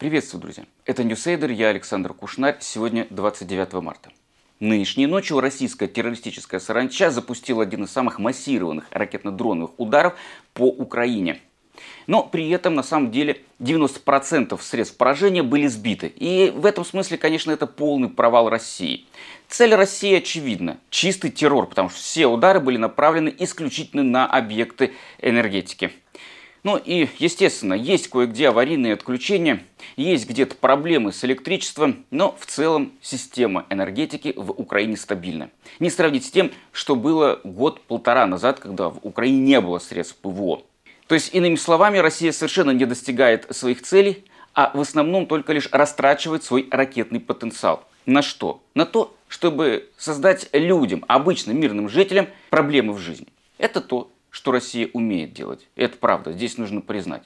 Приветствую, друзья! Это Ньюсейдер, я Александр Кушнарь. Сегодня 29 марта. Нынешней ночью российская террористическая саранча запустила один из самых массированных ракетно-дроновых ударов по Украине. Но при этом на самом деле 90% средств поражения были сбиты. И в этом смысле, конечно, это полный провал России. Цель России очевидна – чистый террор, потому что все удары были направлены исключительно на объекты энергетики. Ну и, естественно, есть кое-где аварийные отключения, есть где-то проблемы с электричеством, но в целом система энергетики в Украине стабильна. Не сравнить с тем, что было год-полтора назад, когда в Украине не было средств ПВО. То есть, иными словами, Россия совершенно не достигает своих целей, а в основном только лишь растрачивает свой ракетный потенциал. На что? На то, чтобы создать людям, обычным мирным жителям, проблемы в жизни. Это то, что Россия умеет делать. Это правда, здесь нужно признать.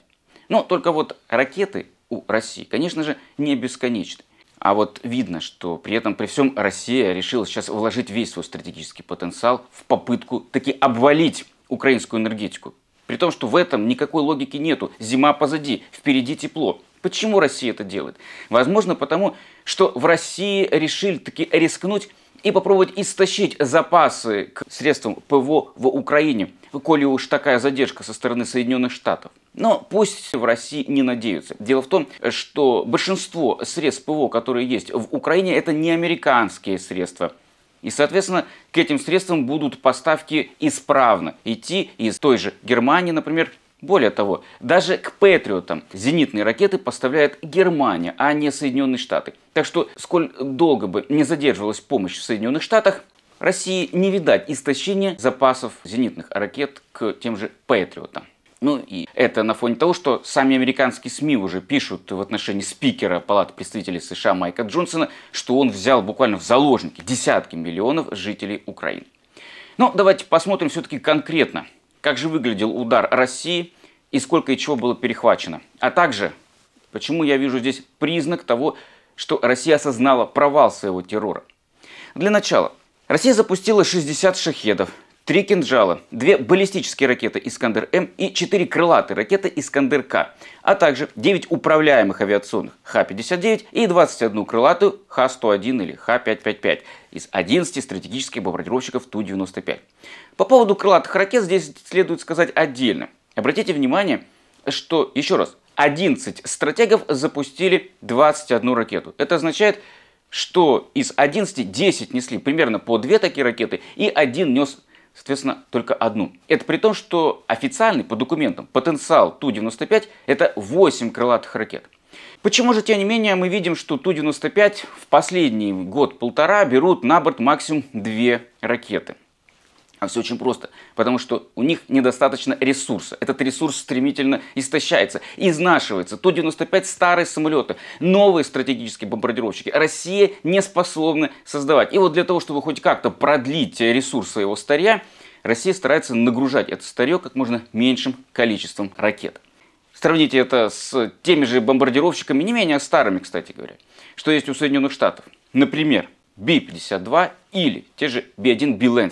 Но только вот ракеты у России, конечно же, не бесконечны. А вот видно, что при этом, при всем, Россия решила сейчас вложить весь свой стратегический потенциал в попытку таки обвалить украинскую энергетику. При том, что в этом никакой логики нету. Зима позади, впереди тепло. Почему Россия это делает? Возможно, потому что в России решили таки рискнуть и попробовать истощить запасы к средствам ПВО в Украине, коли уж такая задержка со стороны Соединенных Штатов. Но пусть в России не надеются. Дело в том, что большинство средств ПВО, которые есть в Украине, это не американские средства. И, соответственно, к этим средствам будут поставки исправно идти из той же Германии, например, более того, даже к Патриотам зенитные ракеты поставляет Германия, а не Соединенные Штаты. Так что, сколь долго бы не задерживалась помощь в Соединенных Штатах, России не видать истощения запасов зенитных ракет к тем же Патриотам. Ну и это на фоне того, что сами американские СМИ уже пишут в отношении спикера Палаты представителей США Майка Джонсона, что он взял буквально в заложники десятки миллионов жителей Украины. Но ну, давайте посмотрим все-таки конкретно, как же выглядел удар России и сколько и чего было перехвачено. А также, почему я вижу здесь признак того, что Россия осознала провал своего террора. Для начала, Россия запустила 60 шахедов, три кинжала, две баллистические ракеты «Искандер-М» и четыре крылатые ракеты «Искандер-К», а также 9 управляемых авиационных Х-59 и 21 крылатую Х-101 или Х-555 из 11 стратегических бомбардировщиков Ту-95. По поводу крылатых ракет здесь следует сказать отдельно. Обратите внимание, что, еще раз, 11 стратегов запустили 21 ракету. Это означает, что из 11 10 несли примерно по 2 такие ракеты, и один нес соответственно, только одну. Это при том, что официальный по документам потенциал Ту-95 это 8 крылатых ракет. Почему же, тем не менее, мы видим, что Ту-95 в последний год-полтора берут на борт максимум две ракеты? А все очень просто, потому что у них недостаточно ресурса. Этот ресурс стремительно истощается, изнашивается. Ту-95 старые самолеты, новые стратегические бомбардировщики. Россия не способна создавать. И вот для того, чтобы хоть как-то продлить ресурс своего старья, Россия старается нагружать это старье как можно меньшим количеством ракет. Сравните это с теми же бомбардировщиками, не менее старыми, кстати говоря, что есть у Соединенных Штатов. Например, B-52 или те же B-1 b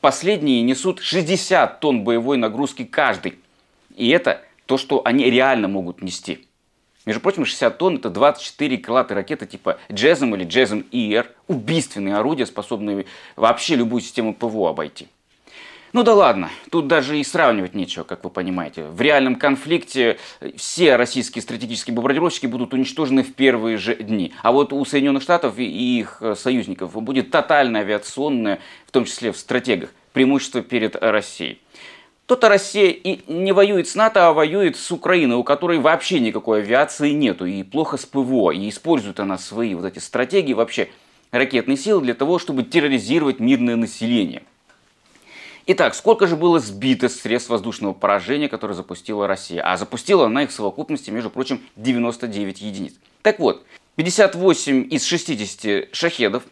Последние несут 60 тонн боевой нагрузки каждый. И это то, что они реально могут нести. Между прочим, 60 тонн это 24 крылатые ракеты типа Джезм или Джезм ИР. Убийственные орудия, способные вообще любую систему ПВО обойти. Ну да ладно, тут даже и сравнивать нечего, как вы понимаете. В реальном конфликте э, все российские стратегические бомбардировщики будут уничтожены в первые же дни. А вот у Соединенных Штатов и их э, союзников будет тотальное авиационное, в том числе в стратегах, преимущество перед Россией. То-то Россия и не воюет с НАТО, а воюет с Украиной, у которой вообще никакой авиации нету, и плохо с ПВО, и использует она свои вот эти стратегии, вообще ракетные силы для того, чтобы терроризировать мирное население. Итак, сколько же было сбито средств воздушного поражения, которые запустила Россия? А запустила она их в совокупности, между прочим, 99 единиц. Так вот, 58 из 60 шахедов,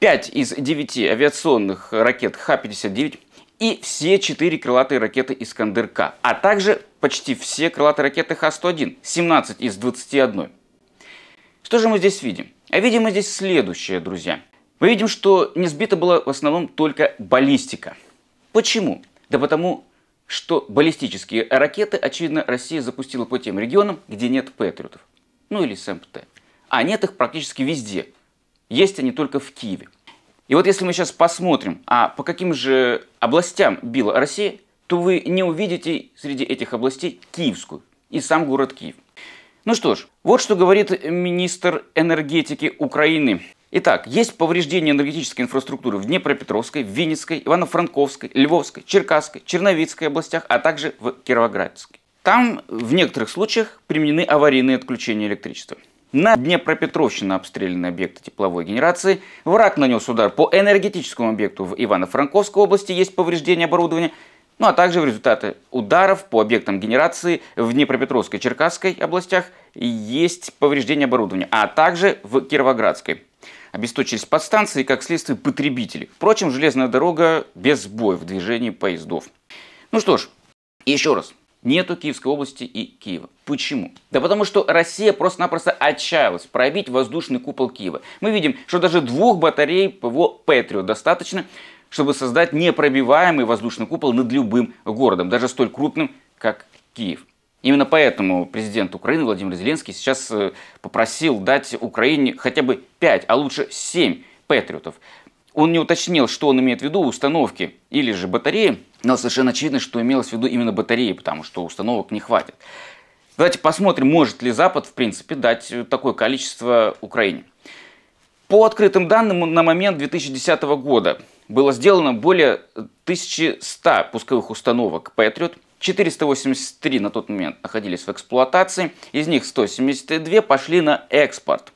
5 из 9 авиационных ракет Х-59 и все 4 крылатые ракеты «Искандер-К», а также почти все крылатые ракеты Х-101, 17 из 21. Что же мы здесь видим? А видим мы здесь следующее, друзья. Мы видим, что не сбита была в основном только баллистика – Почему? Да потому, что баллистические ракеты, очевидно, Россия запустила по тем регионам, где нет патриотов. Ну или СМПТ. А нет их практически везде. Есть они только в Киеве. И вот если мы сейчас посмотрим, а по каким же областям била Россия, то вы не увидите среди этих областей Киевскую и сам город Киев. Ну что ж, вот что говорит министр энергетики Украины Итак, есть повреждения энергетической инфраструктуры в Днепропетровской, Винницкой, Ивано-Франковской, Львовской, Черкасской, Черновицкой областях, а также в Кировоградской. Там в некоторых случаях применены аварийные отключения электричества. На Днепропетровщине обстреляны объекты тепловой генерации. Враг нанес удар по энергетическому объекту в Ивано-Франковской области. Есть повреждения оборудования. Ну а также в результате ударов по объектам генерации в Днепропетровской и Черкасской областях есть повреждения оборудования, а также в Кировоградской обесточились подстанции и, как следствие, потребители. Впрочем, железная дорога без сбоев в движении поездов. Ну что ж, еще раз, нету Киевской области и Киева. Почему? Да потому что Россия просто-напросто отчаялась пробить воздушный купол Киева. Мы видим, что даже двух батарей ПВО «Патриот» достаточно, чтобы создать непробиваемый воздушный купол над любым городом, даже столь крупным, как Киев. Именно поэтому президент Украины Владимир Зеленский сейчас э, попросил дать Украине хотя бы 5, а лучше 7 патриотов. Он не уточнил, что он имеет в виду установки или же батареи, но совершенно очевидно, что имелось в виду именно батареи, потому что установок не хватит. Давайте посмотрим, может ли Запад, в принципе, дать э, такое количество Украине. По открытым данным, на момент 2010 года было сделано более 1100 пусковых установок Patriot – 483 на тот момент находились в эксплуатации, из них 172 пошли на экспорт.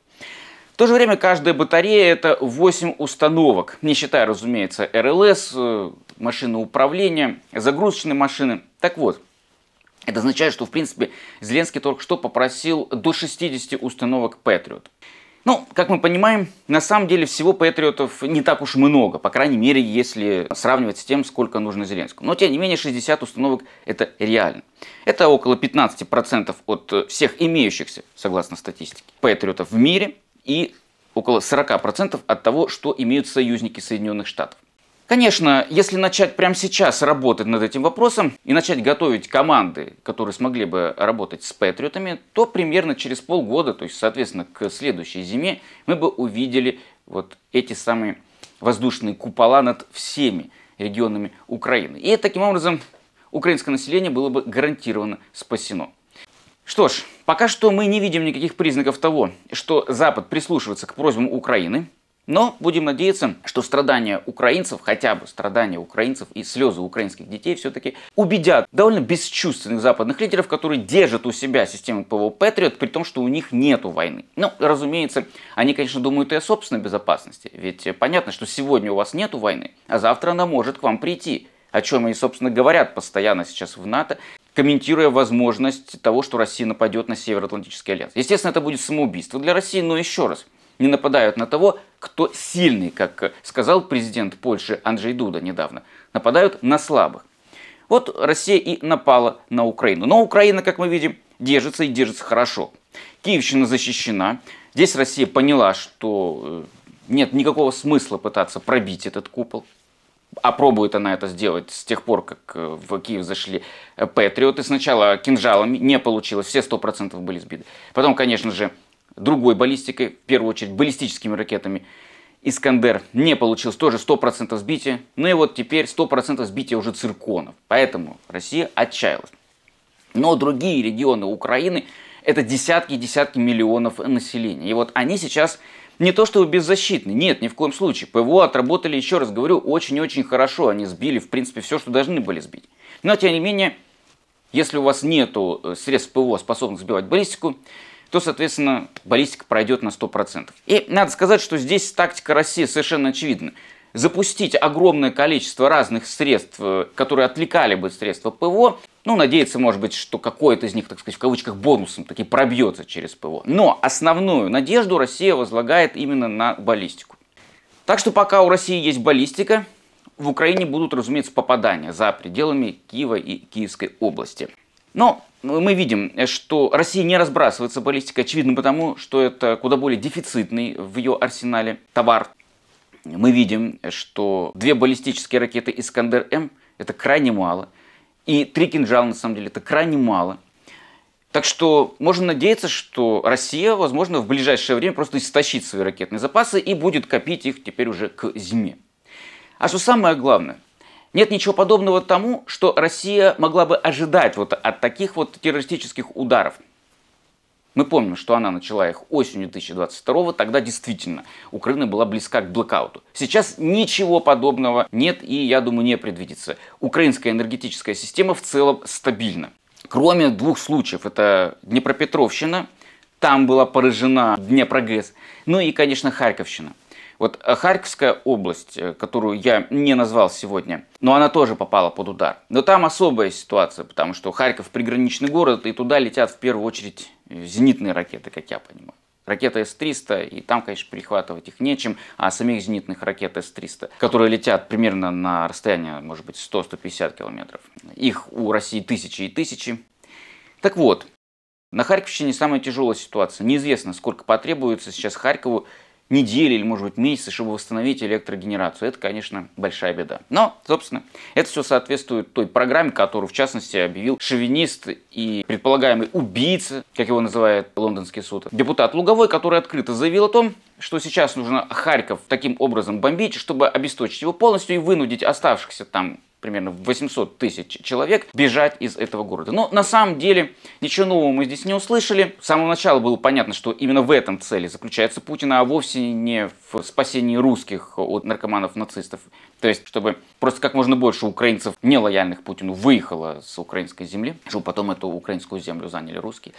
В то же время каждая батарея это 8 установок, не считая, разумеется, РЛС, э, машины управления, загрузочные машины. Так вот, это означает, что, в принципе, Зеленский только что попросил до 60 установок Patriot. Ну, как мы понимаем, на самом деле всего патриотов не так уж много, по крайней мере, если сравнивать с тем, сколько нужно Зеленскому. Но, тем не менее, 60 установок – это реально. Это около 15% от всех имеющихся, согласно статистике, патриотов в мире и около 40% от того, что имеют союзники Соединенных Штатов. Конечно, если начать прямо сейчас работать над этим вопросом и начать готовить команды, которые смогли бы работать с патриотами, то примерно через полгода, то есть, соответственно, к следующей зиме, мы бы увидели вот эти самые воздушные купола над всеми регионами Украины. И таким образом украинское население было бы гарантированно спасено. Что ж, пока что мы не видим никаких признаков того, что Запад прислушивается к просьбам Украины – но будем надеяться, что страдания украинцев, хотя бы страдания украинцев и слезы украинских детей все-таки убедят довольно бесчувственных западных лидеров, которые держат у себя систему ПВО Патриот, при том, что у них нету войны. Ну, разумеется, они, конечно, думают и о собственной безопасности. Ведь понятно, что сегодня у вас нету войны, а завтра она может к вам прийти. О чем они, собственно, говорят постоянно сейчас в НАТО комментируя возможность того, что Россия нападет на Североатлантический альянс. Естественно, это будет самоубийство для России, но еще раз, не нападают на того, кто сильный, как сказал президент Польши Анджей Дуда недавно. Нападают на слабых. Вот Россия и напала на Украину. Но Украина, как мы видим, держится и держится хорошо. Киевщина защищена. Здесь Россия поняла, что э, нет никакого смысла пытаться пробить этот купол. А пробует она это сделать с тех пор, как э, в Киев зашли э, патриоты. Сначала кинжалами не получилось, все 100% были сбиты. Потом, конечно же, другой баллистикой, в первую очередь баллистическими ракетами. Искандер не получил тоже 100% сбития, ну и вот теперь 100% сбития уже цирконов. Поэтому Россия отчаялась. Но другие регионы Украины это десятки и десятки миллионов населения. И вот они сейчас не то что беззащитны, нет, ни в коем случае. ПВО отработали, еще раз говорю, очень-очень хорошо. Они сбили, в принципе, все, что должны были сбить. Но, тем не менее, если у вас нет э, средств ПВО, способных сбивать баллистику, то, соответственно, баллистика пройдет на 100%. И надо сказать, что здесь тактика России совершенно очевидна. Запустить огромное количество разных средств, э, которые отвлекали бы средства ПВО, ну, надеяться, может быть, что какое-то из них, так сказать, в кавычках бонусом таки пробьется через ПВО. Но основную надежду Россия возлагает именно на баллистику. Так что пока у России есть баллистика, в Украине будут, разумеется, попадания за пределами Киева и Киевской области. Но ну, мы видим, э, что Россия не разбрасывается баллистикой, очевидно потому, что это куда более дефицитный в ее арсенале товар. Мы видим, что две баллистические ракеты «Искандер-М» — это крайне мало, и три «Кинжала» на самом деле — это крайне мало. Так что можно надеяться, что Россия, возможно, в ближайшее время просто истощит свои ракетные запасы и будет копить их теперь уже к зиме. А что самое главное — нет ничего подобного тому, что Россия могла бы ожидать вот от таких вот террористических ударов. Мы помним, что она начала их осенью 2022 тогда действительно Украина была близка к блокауту. Сейчас ничего подобного нет и, я думаю, не предвидится. Украинская энергетическая система в целом стабильна. Кроме двух случаев, это Днепропетровщина, там была поражена Днепрогэс, ну и, конечно, Харьковщина. Вот э, Харьковская область, э, которую я не назвал сегодня, но она тоже попала под удар. Но там особая ситуация, потому что Харьков приграничный город, и туда летят в первую очередь э, зенитные ракеты, как я понимаю ракеты С-300, и там, конечно, перехватывать их нечем, а самих зенитных ракет С-300, которые летят примерно на расстояние, может быть, 100-150 километров. Их у России тысячи и тысячи. Так вот, на Харьковщине самая тяжелая ситуация. Неизвестно, сколько потребуется сейчас Харькову недели или, может быть, месяцы, чтобы восстановить электрогенерацию. Это, конечно, большая беда. Но, собственно, это все соответствует той программе, которую, в частности, объявил шовинист и предполагаемый убийца, как его называет лондонский суд, депутат Луговой, который открыто заявил о том, что сейчас нужно Харьков таким образом бомбить, чтобы обесточить его полностью и вынудить оставшихся там примерно 800 тысяч человек бежать из этого города. Но на самом деле ничего нового мы здесь не услышали. С самого начала было понятно, что именно в этом цели заключается Путина, а вовсе не в спасении русских от наркоманов-нацистов. То есть, чтобы просто как можно больше украинцев, нелояльных Путину, выехало с украинской земли, чтобы потом эту украинскую землю заняли русские.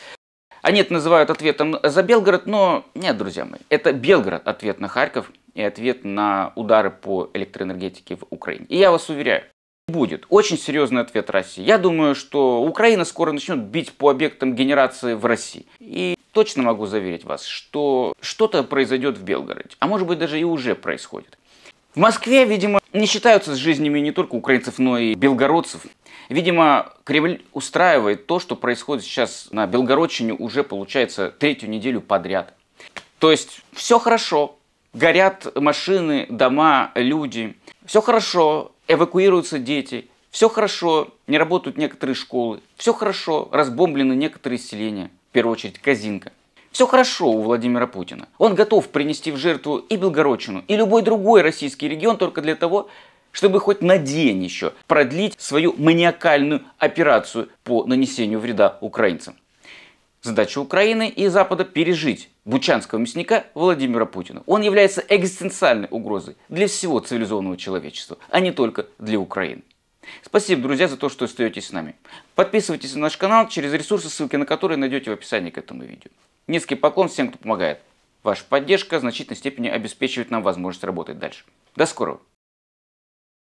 Они это называют ответом за Белгород, но нет, друзья мои, это Белгород ответ на Харьков и ответ на удары по электроэнергетике в Украине. И я вас уверяю, будет. Очень серьезный ответ России. Я думаю, что Украина скоро начнет бить по объектам генерации в России. И точно могу заверить вас, что что-то произойдет в Белгороде. А может быть даже и уже происходит. В Москве, видимо, не считаются с жизнями не только украинцев, но и белгородцев. Видимо, Кремль устраивает то, что происходит сейчас на Белгородчине уже, получается, третью неделю подряд. То есть все хорошо, горят машины, дома, люди. Все хорошо, эвакуируются дети, все хорошо, не работают некоторые школы, все хорошо, разбомблены некоторые селения, в первую очередь Казинка. Все хорошо у Владимира Путина. Он готов принести в жертву и Белгородчину, и любой другой российский регион только для того, чтобы хоть на день еще продлить свою маниакальную операцию по нанесению вреда украинцам. Задача Украины и Запада – пережить бучанского мясника Владимира Путина. Он является экзистенциальной угрозой для всего цивилизованного человечества, а не только для Украины. Спасибо, друзья, за то, что остаетесь с нами. Подписывайтесь на наш канал через ресурсы, ссылки на которые найдете в описании к этому видео. Низкий поклон всем, кто помогает. Ваша поддержка в значительной степени обеспечивает нам возможность работать дальше. До скорого!